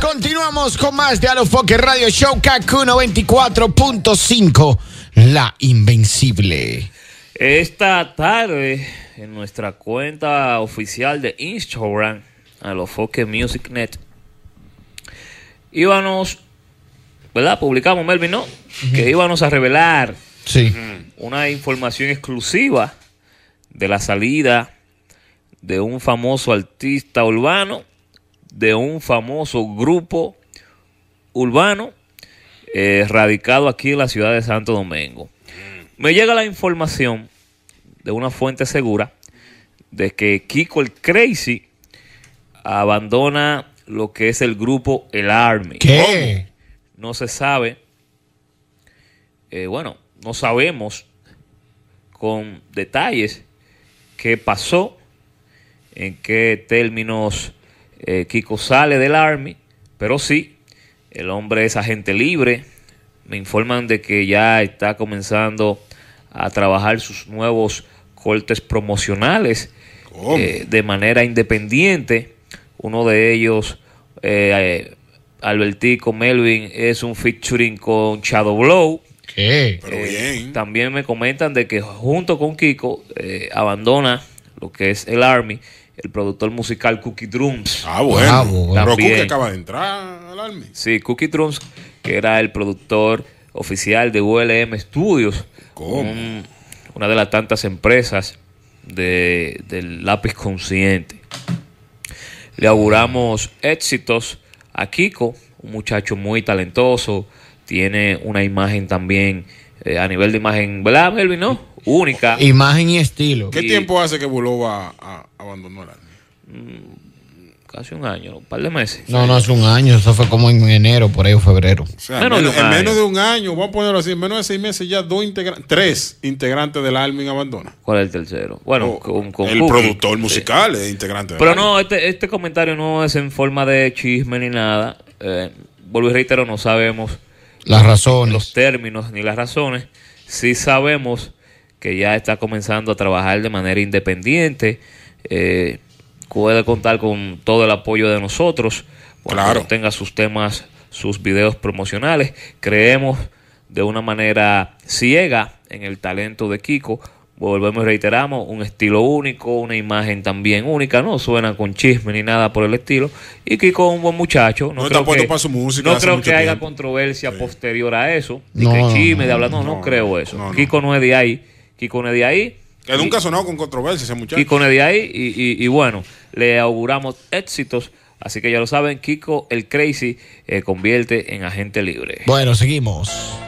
Continuamos con más de Alofoque Radio Show KQ 94.5, La Invencible. Esta tarde, en nuestra cuenta oficial de Instagram, Alofoque Music Net, íbamos, ¿verdad? Publicamos, Melvin, ¿no? Que íbamos a revelar una información exclusiva de la salida de un famoso artista urbano de un famoso grupo urbano eh, radicado aquí en la ciudad de Santo Domingo. Me llega la información de una fuente segura de que Kiko el Crazy abandona lo que es el grupo El Army. No se sabe. Eh, bueno, no sabemos con detalles qué pasó, en qué términos eh, Kiko sale del Army, pero sí, el hombre es agente libre. Me informan de que ya está comenzando a trabajar sus nuevos cortes promocionales eh, de manera independiente. Uno de ellos, eh, Albertico Melvin, es un featuring con Shadow Blow. bien. También me comentan de que junto con Kiko abandona lo que es el Army el productor musical Cookie Drums. Ah, bueno. Ah, Pero Cookie acaba de entrar al Army. Sí, Cookie Drums, que era el productor oficial de ULM Studios. una de las tantas empresas de, del lápiz consciente. Le auguramos éxitos a Kiko, un muchacho muy talentoso, tiene una imagen también eh, a nivel de imagen, ¿verdad, Melvin? No? única. Imagen y estilo. ¿Qué tiempo hace que Bulova abandonó el army? Mm, casi un año, un par de meses. No, no, hace un año, eso fue como en enero, por ahí o febrero. en menos de un año, vamos a ponerlo así, en menos de seis meses ya dos integrantes, tres integrantes del Army abandonan. ¿Cuál es el tercero? Bueno, El productor musical es integrante. Pero no, este, este, comentario no es en forma de chisme ni nada. Eh, vuelvo y reitero, no sabemos las razones. Los términos ni las razones. Sí sabemos que ya está comenzando a trabajar de manera independiente. Eh, puede contar con todo el apoyo de nosotros cuando tenga sus temas, sus videos promocionales. Creemos de una manera ciega en el talento de Kiko. Volvemos y reiteramos, un estilo único, una imagen también única, no suena con chisme ni nada por el estilo. Y Kiko es un buen muchacho. No, creo que, no creo que haya controversia posterior a eso. Ni que chisme, de hablar, no, no, creo eso. Kiko no es de ahí Kiko de ahí. Que nunca sonó con controversia ese muchacho. Kiko de ahí y, bueno, le auguramos éxitos. Así que ya lo saben, Kiko el Crazy eh, convierte en agente libre. Bueno, seguimos.